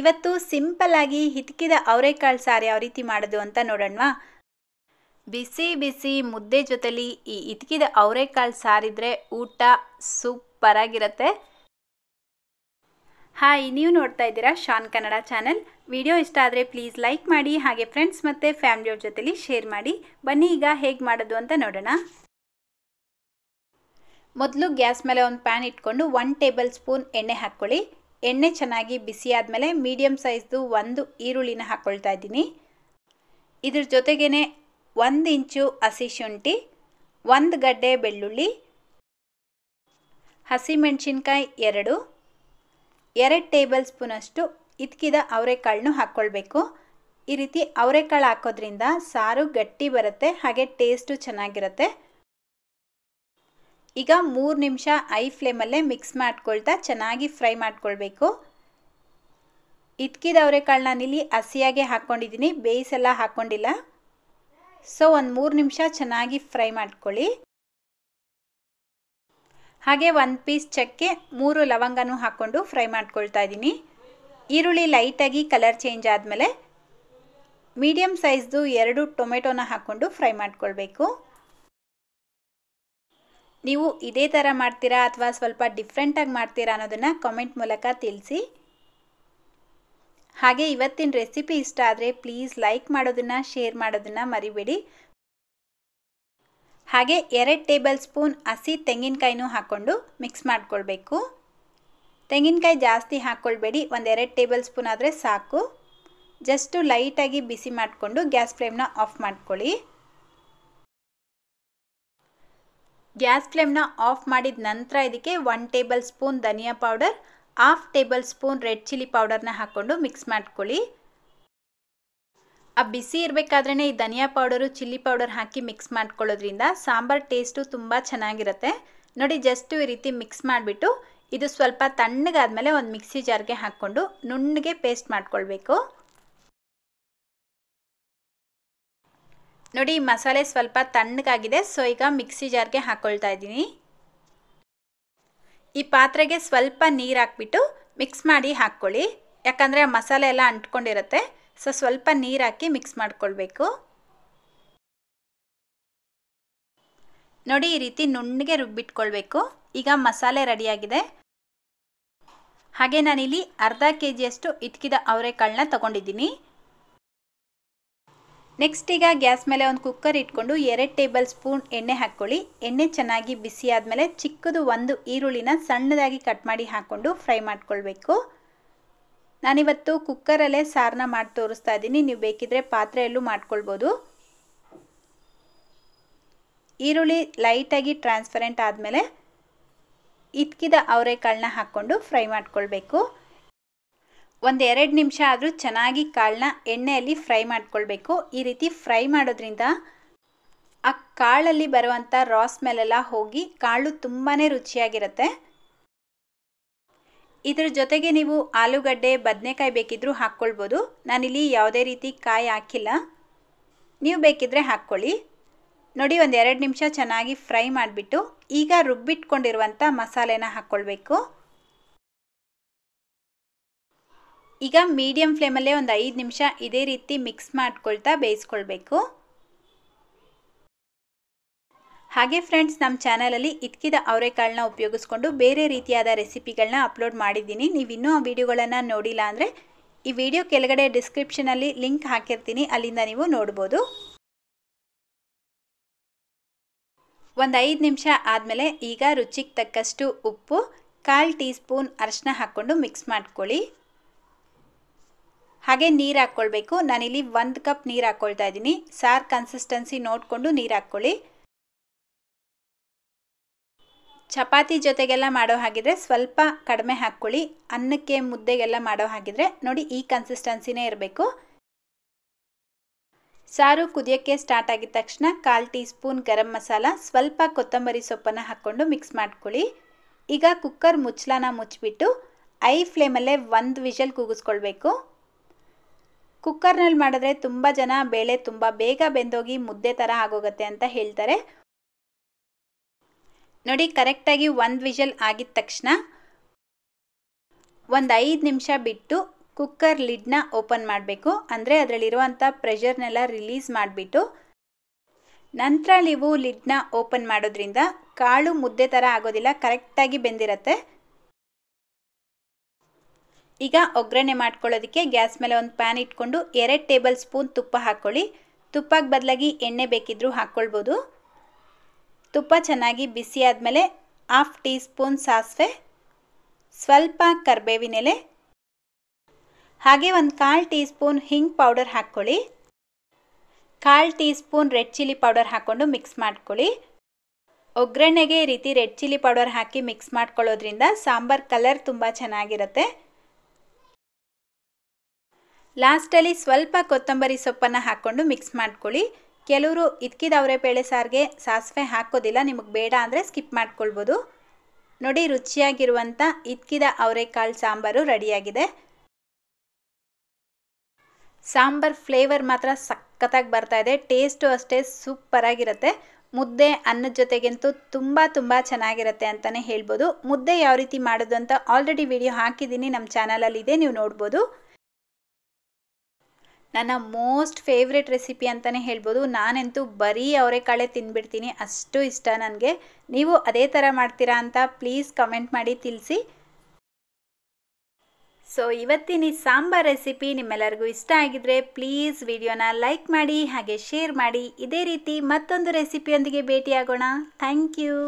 ಇವತ್ತು ಸಿಂಪಲ್ ಆಗಿ ಹಿತಕಿದ ಅವರೆಕಾಳು ಸಾರು ಯಾವ ರೀತಿ ಮಾಡೋದು ಅಂತ ನೋಡೋಣವಾ ಬಿಸಿ ಬಿಸಿ ಮುದ್ದೆ ಜೊತೆಲಿ ಈ ಹಿತ್ಕಿದ ಅವರೆಕಾಳು ಸಾರಿದ್ರೆ ಊಟ ಸೂಪರಾಗಿರುತ್ತೆ ಹಾಯ್ ನೀವು ನೋಡ್ತಾ ಇದ್ದೀರಾ ಶಾನ್ ಕನ್ನಡ ಚಾನೆಲ್ ವಿಡಿಯೋ ಇಷ್ಟ ಆದರೆ ಪ್ಲೀಸ್ ಲೈಕ್ ಮಾಡಿ ಹಾಗೆ ಫ್ರೆಂಡ್ಸ್ ಮತ್ತು ಫ್ಯಾಮಿಲಿಯವ್ರ ಜೊತೆಲಿ ಶೇರ್ ಮಾಡಿ ಬನ್ನಿ ಈಗ ಹೇಗೆ ಮಾಡೋದು ಅಂತ ನೋಡೋಣ ಮೊದಲು ಗ್ಯಾಸ್ ಮೇಲೆ ಒಂದು ಪ್ಯಾನ್ ಇಟ್ಕೊಂಡು ಒನ್ ಟೇಬಲ್ ಸ್ಪೂನ್ ಎಣ್ಣೆ ಹಾಕ್ಕೊಳ್ಳಿ ಎಣ್ಣೆ ಚೆನ್ನಾಗಿ ಬಿಸಿ ಆದಮೇಲೆ ಮೀಡಿಯಮ್ ಸೈಜ್ದು ಒಂದು ಈರುಳ್ಳಿನ ಹಾಕ್ಕೊಳ್ತಾ ಇದ್ದೀನಿ ಇದ್ರ ಜೊತೆಗೇ ಒಂದು ಇಂಚು ಹಸಿ ಶುಂಠಿ ಒಂದು ಗಡ್ಡೆ ಬೆಳ್ಳುಳ್ಳಿ ಹಸಿಮೆಣಸಿನ್ಕಾಯಿ ಎರಡು ಎರಡು ಟೇಬಲ್ ಸ್ಪೂನಷ್ಟು ಇದ್ಕಿದ ಅವರೆಕಾಳನ್ನೂ ಹಾಕ್ಕೊಳ್ಬೇಕು ಈ ರೀತಿ ಅವರೆಕಾಳು ಹಾಕೋದ್ರಿಂದ ಸಾರು ಗಟ್ಟಿ ಬರುತ್ತೆ ಹಾಗೆ ಟೇಸ್ಟು ಚೆನ್ನಾಗಿರುತ್ತೆ ಈಗ ಮೂರು ನಿಮಿಷ ಐ ಫ್ಲೇಮಲ್ಲೇ ಮಿಕ್ಸ್ ಮಾಡ್ಕೊಳ್ತಾ ಚೆನ್ನಾಗಿ ಫ್ರೈ ಮಾಡ್ಕೊಳ್ಬೇಕು ಇಟ್ಕಿದ ಅವರೆಕಾಳು ನಾನಿಲ್ಲಿ ಹಸಿಯಾಗೆ ಹಾಕ್ಕೊಂಡಿದ್ದೀನಿ ಬೇಯಿಸೆಲ್ಲ ಹಾಕ್ಕೊಂಡಿಲ್ಲ ಸೊ ಒಂದು ಮೂರು ನಿಮಿಷ ಚೆನ್ನಾಗಿ ಫ್ರೈ ಮಾಡ್ಕೊಳ್ಳಿ ಹಾಗೆ ಒಂದು ಪೀಸ್ ಚಕ್ಕೆ ಮೂರು ಲವಂಗನೂ ಹಾಕ್ಕೊಂಡು ಫ್ರೈ ಮಾಡ್ಕೊಳ್ತಾ ಇದ್ದೀನಿ ಈರುಳ್ಳಿ ಲೈಟಾಗಿ ಕಲರ್ ಚೇಂಜ್ ಆದಮೇಲೆ ಮೀಡಿಯಮ್ ಸೈಜ್ದು ಎರಡು ಟೊಮೆಟೊನ ಹಾಕ್ಕೊಂಡು ಫ್ರೈ ಮಾಡ್ಕೊಳ್ಬೇಕು ನೀವು ಇದೇ ಥರ ಮಾಡ್ತೀರಾ ಅಥವಾ ಸ್ವಲ್ಪ ಡಿಫ್ರೆಂಟಾಗಿ ಮಾಡ್ತೀರಾ ಅನ್ನೋದನ್ನು ಕಾಮೆಂಟ್ ಮೂಲಕ ತಿಳಿಸಿ ಹಾಗೆ ಇವತ್ತಿನ ರೆಸಿಪಿ ಇಷ್ಟ ಆದರೆ ಪ್ಲೀಸ್ ಲೈಕ್ ಮಾಡೋದನ್ನು ಶೇರ್ ಮಾಡೋದನ್ನು ಮರಿಬೇಡಿ ಹಾಗೆ ಎರಡು ಟೇಬಲ್ ಸ್ಪೂನ್ ಹಸಿ ತೆಂಗಿನಕಾಯಿನೂ ಹಾಕ್ಕೊಂಡು ಮಿಕ್ಸ್ ಮಾಡಿಕೊಳ್ಬೇಕು ತೆಂಗಿನಕಾಯಿ ಜಾಸ್ತಿ ಹಾಕ್ಕೊಳ್ಬೇಡಿ ಒಂದು ಎರಡು ಟೇಬಲ್ ಸ್ಪೂನ್ ಆದರೆ ಸಾಕು ಜಸ್ಟು ಲೈಟಾಗಿ ಬಿಸಿ ಮಾಡಿಕೊಂಡು ಗ್ಯಾಸ್ ಫ್ಲೇಮ್ನ ಆಫ್ ಮಾಡ್ಕೊಳ್ಳಿ ಗ್ಯಾಸ್ ಫ್ಲೇಮ್ನ ಆಫ್ ಮಾಡಿದ ನಂತರ ಇದಕ್ಕೆ ಒನ್ ಟೇಬಲ್ ಸ್ಪೂನ್ ಧನಿಯಾ powder half tablespoon red chilli ಪೌಡರ್ನ ಹಾಕ್ಕೊಂಡು ಮಿಕ್ಸ್ ಮಾಡ್ಕೊಳ್ಳಿ ಆ ಬಿಸಿ ಇರಬೇಕಾದ್ರೆ ಈ ಧನಿಯಾ ಪೌಡರು ಚಿಲ್ಲಿ ಪೌಡರ್ ಹಾಕಿ ಮಿಕ್ಸ್ ಮಾಡ್ಕೊಳ್ಳೋದ್ರಿಂದ ಸಾಂಬಾರ್ ಟೇಸ್ಟು ತುಂಬ ಚೆನ್ನಾಗಿರುತ್ತೆ ನೋಡಿ ಜಸ್ಟು ಈ ರೀತಿ ಮಿಕ್ಸ್ ಮಾಡಿಬಿಟ್ಟು ಇದು ಸ್ವಲ್ಪ ತಣ್ಣಗಾದ್ಮೇಲೆ ಒಂದು ಮಿಕ್ಸಿ ಜಾರ್ಗೆ ಹಾಕ್ಕೊಂಡು ನುಣ್ಣಗೆ ಪೇಸ್ಟ್ ಮಾಡ್ಕೊಳ್ಬೇಕು ನೋಡಿ ಮಸಾಲೆ ಸ್ವಲ್ಪ ತಣ್ಣಗಾಗಿದೆ ಸೊ ಈಗ ಮಿಕ್ಸಿ ಜಾರ್ಗೆ ಹಾಕ್ಕೊಳ್ತಾ ಇದ್ದೀನಿ ಈ ಪಾತ್ರೆಗೆ ಸ್ವಲ್ಪ ನೀರು ಹಾಕ್ಬಿಟ್ಟು ಮಿಕ್ಸ್ ಮಾಡಿ ಹಾಕ್ಕೊಳ್ಳಿ ಯಾಕಂದರೆ ಮಸಾಲೆ ಎಲ್ಲ ಅಂಟ್ಕೊಂಡಿರುತ್ತೆ ಸೊ ಸ್ವಲ್ಪ ನೀರು ಹಾಕಿ ಮಿಕ್ಸ್ ಮಾಡ್ಕೊಳ್ಬೇಕು ನೋಡಿ ಈ ರೀತಿ ನುಣ್ಣಗೆ ರುಬ್ಬಿಟ್ಕೊಳ್ಬೇಕು ಈಗ ಮಸಾಲೆ ರೆಡಿಯಾಗಿದೆ ಹಾಗೆ ನಾನಿಲ್ಲಿ ಅರ್ಧ ಕೆ ಜಿಯಷ್ಟು ಇಟ್ಕಿದ ಅವರೆಕಾಳನ್ನ ತಗೊಂಡಿದ್ದೀನಿ ನೆಕ್ಸ್ಟ್ ಈಗ ಗ್ಯಾಸ್ ಮೇಲೆ ಒಂದು ಕುಕ್ಕರ್ ಇಟ್ಕೊಂಡು ಎರಡು ಟೇಬಲ್ ಸ್ಪೂನ್ ಎಣ್ಣೆ ಹಾಕ್ಕೊಳ್ಳಿ ಎಣ್ಣೆ ಚೆನ್ನಾಗಿ ಬಿಸಿ ಆದಮೇಲೆ ಚಿಕ್ಕದು ಒಂದು ಈರುಳ್ಳಿನ ಸಣ್ಣದಾಗಿ ಕಟ್ ಮಾಡಿ ಹಾಕ್ಕೊಂಡು ಫ್ರೈ ಮಾಡ್ಕೊಳ್ಬೇಕು ನಾನಿವತ್ತು ಕುಕ್ಕರಲ್ಲೇ ಸಾರನ್ನ ಮಾಡಿ ತೋರಿಸ್ತಾ ಇದ್ದೀನಿ ನೀವು ಬೇಕಿದ್ರೆ ಪಾತ್ರೆಯಲ್ಲೂ ಮಾಡ್ಕೊಳ್ಬೋದು ಈರುಳ್ಳಿ ಲೈಟಾಗಿ ಟ್ರಾನ್ಸ್ಪರೆಂಟ್ ಆದಮೇಲೆ ಇದ್ಕಿದ ಅವರೆಕಾಳನ್ನ ಹಾಕ್ಕೊಂಡು ಫ್ರೈ ಮಾಡ್ಕೊಳ್ಬೇಕು ಒಂದು ಎರಡು ನಿಮಿಷ ಆದರೂ ಚೆನ್ನಾಗಿ ಕಾಳನ್ನ ಎಣ್ಣೆಯಲ್ಲಿ ಫ್ರೈ ಮಾಡ್ಕೊಳ್ಬೇಕು ಈ ರೀತಿ ಫ್ರೈ ಮಾಡೋದ್ರಿಂದ ಆ ಕಾಳಲ್ಲಿ ಬರುವಂಥ ರಾ ಸ್ಮೆಲ್ಲೆಲ್ಲ ಹೋಗಿ ಕಾಳು ತುಂಬಾ ರುಚಿಯಾಗಿರುತ್ತೆ ಇದರ ಜೊತೆಗೆ ನೀವು ಆಲೂಗಡ್ಡೆ ಬದನೆಕಾಯಿ ಬೇಕಿದ್ರೂ ಹಾಕ್ಕೊಳ್ಬೋದು ನಾನಿಲ್ಲಿ ಯಾವುದೇ ರೀತಿ ಕಾಯಿ ಹಾಕಿಲ್ಲ ನೀವು ಬೇಕಿದ್ರೆ ಹಾಕ್ಕೊಳ್ಳಿ ನೋಡಿ ಒಂದು ಎರಡು ನಿಮಿಷ ಚೆನ್ನಾಗಿ ಫ್ರೈ ಮಾಡಿಬಿಟ್ಟು ಈಗ ರುಬ್ಬಿಟ್ಕೊಂಡಿರುವಂಥ ಮಸಾಲೆನ ಹಾಕ್ಕೊಳ್ಬೇಕು ಈಗ ಮೀಡಿಯಂ ಫ್ಲೇಮಲ್ಲೇ ಒಂದು ಐದು ನಿಮಿಷ ಇದೇ ರೀತಿ ಮಿಕ್ಸ್ ಮಾಡ್ಕೊಳ್ತಾ ಬೇಯಿಸ್ಕೊಳ್ಬೇಕು ಹಾಗೆ ಫ್ರೆಂಡ್ಸ್ ನಮ್ಮ ಚಾನಲಲ್ಲಿ ಇಟ್ಕಿದ ಅವರೆಕಾಳನ್ನ ಉಪಯೋಗಿಸ್ಕೊಂಡು ಬೇರೆ ರೀತಿಯಾದ ರೆಸಿಪಿಗಳನ್ನ ಅಪ್ಲೋಡ್ ಮಾಡಿದ್ದೀನಿ ನೀವು ಇನ್ನೂ ಆ ವಿಡಿಯೋಗಳನ್ನು ನೋಡಿಲ್ಲ ಅಂದರೆ ಈ ವಿಡಿಯೋ ಕೆಳಗಡೆ ಡಿಸ್ಕ್ರಿಪ್ಷನಲ್ಲಿ ಲಿಂಕ್ ಹಾಕಿರ್ತೀನಿ ಅಲ್ಲಿಂದ ನೀವು ನೋಡ್ಬೋದು ಒಂದು ಐದು ನಿಮಿಷ ಆದಮೇಲೆ ಈಗ ರುಚಿಗೆ ತಕ್ಕಷ್ಟು ಉಪ್ಪು ಕಾಲು ಟೀ ಸ್ಪೂನ್ ಅರಶಿನ ಹಾಕ್ಕೊಂಡು ಮಿಕ್ಸ್ ಮಾಡ್ಕೊಳ್ಳಿ ಹಾಗೆ ನೀರು ಹಾಕ್ಕೊಳ್ಬೇಕು ನಾನಿಲ್ಲಿ ಒಂದು ಕಪ್ ನೀರು ಹಾಕ್ಕೊಳ್ತಾ ಇದ್ದೀನಿ ಸಾರ್ ಕನ್ಸಿಸ್ಟೆನ್ಸಿ ನೋಡಿಕೊಂಡು ನೀರು ಹಾಕ್ಕೊಳ್ಳಿ ಚಪಾತಿ ಜೊತೆಗೆಲ್ಲ ಮಾಡೋ ಹಾಗಿದ್ರೆ ಸ್ವಲ್ಪ ಕಡಿಮೆ ಹಾಕ್ಕೊಳ್ಳಿ ಅನ್ನಕ್ಕೆ ಮುದ್ದೆಗೆಲ್ಲ ಮಾಡೋ ಹಾಗಿದ್ರೆ ನೋಡಿ ಈ ಕನ್ಸಿಸ್ಟೆನ್ಸಿನೇ ಇರಬೇಕು ಸಾರು ಕುದಿಯೋಕ್ಕೆ ಸ್ಟಾರ್ಟ್ ಆಗಿದ ತಕ್ಷಣ ಕಾಲು ಟೀ ಸ್ಪೂನ್ ಗರಂ ಮಸಾಲ ಸ್ವಲ್ಪ ಕೊತ್ತಂಬರಿ ಸೊಪ್ಪನ್ನು ಹಾಕ್ಕೊಂಡು ಮಿಕ್ಸ್ ಮಾಡ್ಕೊಳ್ಳಿ ಈಗ ಕುಕ್ಕರ್ ಮುಚ್ಚಲನ ಮುಚ್ಚಿಬಿಟ್ಟು ಐ ಫ್ಲೇಮಲ್ಲೇ ಒಂದು ವಿಷಲ್ ಕೂಗಿಸ್ಕೊಳ್ಬೇಕು ಕುಕ್ಕರ್ನಲ್ಲಿ ಮಾಡಿದ್ರೆ ತುಂಬ ಜನ ಬೇಳೆ ತುಂಬ ಬೇಗ ಬೆಂದೋಗಿ ಮುದ್ದೆ ಥರ ಆಗೋಗುತ್ತೆ ಅಂತ ಹೇಳ್ತಾರೆ ನೋಡಿ ಕರೆಕ್ಟಾಗಿ ಒಂದು ವಿಷಲ್ ಆಗಿದ ತಕ್ಷಣ ಒಂದು ಐದು ನಿಮಿಷ ಬಿಟ್ಟು ಕುಕ್ಕರ್ ಲಿಡ್ನ ಓಪನ್ ಮಾಡಬೇಕು ಅಂದರೆ ಅದರಲ್ಲಿರುವಂಥ ಪ್ರೆಷರ್ನೆಲ್ಲ ರಿಲೀಸ್ ಮಾಡಿಬಿಟ್ಟು ನಂತರ ನೀವು ಲಿಡ್ನ ಓಪನ್ ಮಾಡೋದ್ರಿಂದ ಕಾಳು ಮುದ್ದೆ ಥರ ಆಗೋದಿಲ್ಲ ಕರೆಕ್ಟಾಗಿ ಬೆಂದಿರತ್ತೆ ಈಗ ಒಗ್ಗರಣೆ ಮಾಡ್ಕೊಳ್ಳೋದಕ್ಕೆ ಗ್ಯಾಸ್ ಮೇಲೆ ಒಂದು ಪ್ಯಾನ್ ಇಟ್ಕೊಂಡು ಎರಡು ಟೇಬಲ್ ಸ್ಪೂನ್ ತುಪ್ಪ ಹಾಕ್ಕೊಳ್ಳಿ ತುಪ್ಪಕ್ಕೆ ಬದಲಾಗಿ ಎಣ್ಣೆ ಬೇಕಿದ್ದರೂ ಹಾಕ್ಕೊಳ್ಬೋದು ತುಪ್ಪ ಚೆನ್ನಾಗಿ ಬಿಸಿ ಆದಮೇಲೆ ಹಾಫ್ ಟೀ ಸ್ಪೂನ್ ಸಾಸಿವೆ ಸ್ವಲ್ಪ ಕರ್ಬೇವಿನೆಲೆ ಹಾಗೆ ಒಂದು ಕಾಲು ಟೀ ಸ್ಪೂನ್ ಹಿಂಗ್ ಪೌಡರ್ ಹಾಕ್ಕೊಳ್ಳಿ ಕಾಲು teaspoon red chilli powder ಹಾಕ್ಕೊಂಡು ಮಿಕ್ಸ್ ಮಾಡ್ಕೊಳ್ಳಿ ಒಗ್ಗರಣೆಗೆ ಈ ರೀತಿ ರೆಡ್ ಚಿಲ್ಲಿ ಪೌಡರ್ ಹಾಕಿ ಮಿಕ್ಸ್ ಮಾಡ್ಕೊಳ್ಳೋದ್ರಿಂದ ಸಾಂಬಾರ್ ಕಲರ್ ತುಂಬ ಚೆನ್ನಾಗಿರುತ್ತೆ ಲಾಸ್ಟಲ್ಲಿ ಸ್ವಲ್ಪ ಕೊತ್ತಂಬರಿ ಸೊಪ್ಪನ್ನು ಹಾಕ್ಕೊಂಡು ಮಿಕ್ಸ್ ಮಾಡ್ಕೊಳ್ಳಿ ಕೆಲವರು ಇದ್ಕಿದ ಬೇಳೆ ಸಾರಿಗೆ ಸಾಸಿವೆ ಹಾಕೋದಿಲ್ಲ ನಿಮಗೆ ಬೇಡ ಅಂದರೆ ಸ್ಕಿಪ್ ಮಾಡ್ಕೊಳ್ಬೋದು ನೋಡಿ ರುಚಿಯಾಗಿರುವಂಥ ಇದ್ಕಿದ ಅವರೆಕಾಳು ಸಾಂಬಾರು ರೆಡಿಯಾಗಿದೆ ಸಾಂಬಾರ್ ಫ್ಲೇವರ್ ಮಾತ್ರ ಸಖತ್ತಾಗಿ ಬರ್ತಾ ಇದೆ ಟೇಸ್ಟು ಅಷ್ಟೇ ಸೂಪರಾಗಿರುತ್ತೆ ಮುದ್ದೆ ಅನ್ನದ ಜೊತೆಗಂತೂ ತುಂಬ ತುಂಬ ಚೆನ್ನಾಗಿರುತ್ತೆ ಅಂತಲೇ ಹೇಳ್ಬೋದು ಮುದ್ದೆ ಯಾವ ರೀತಿ ಮಾಡೋದು ಅಂತ ಆಲ್ರೆಡಿ ವಿಡಿಯೋ ಹಾಕಿದ್ದೀನಿ ನಮ್ಮ ಇದೆ ನೀವು ನೋಡ್ಬೋದು ನನ್ನ ಮೋಸ್ಟ್ ಫೇವ್ರೆಟ್ ರೆಸಿಪಿ ಅಂತಲೇ ಹೇಳ್ಬೋದು ನಾನಂತೂ ಬರೀ ಅವರೆಕಾಳೆ ತಿಂದ್ಬಿಡ್ತೀನಿ ಅಷ್ಟು ಇಷ್ಟ ನನಗೆ ನೀವು ಅದೇ ಥರ ಮಾಡ್ತೀರಾ ಅಂತ ಪ್ಲೀಸ್ ಕಮೆಂಟ್ ಮಾಡಿ ತಿಳಿಸಿ ಸೊ ಇವತ್ತಿನ ಈ ಸಾಂಬಾರ್ ರೆಸಿಪಿ ನಿಮ್ಮೆಲ್ಲರಿಗೂ ಇಷ್ಟ ಆಗಿದ್ರೆ ಪ್ಲೀಸ್ ವಿಡಿಯೋನ ಲೈಕ್ ಮಾಡಿ ಹಾಗೆ ಶೇರ್ ಮಾಡಿ ಇದೇ ರೀತಿ ಮತ್ತೊಂದು ರೆಸಿಪಿಯೊಂದಿಗೆ ಭೇಟಿಯಾಗೋಣ ಥ್ಯಾಂಕ್ ಯು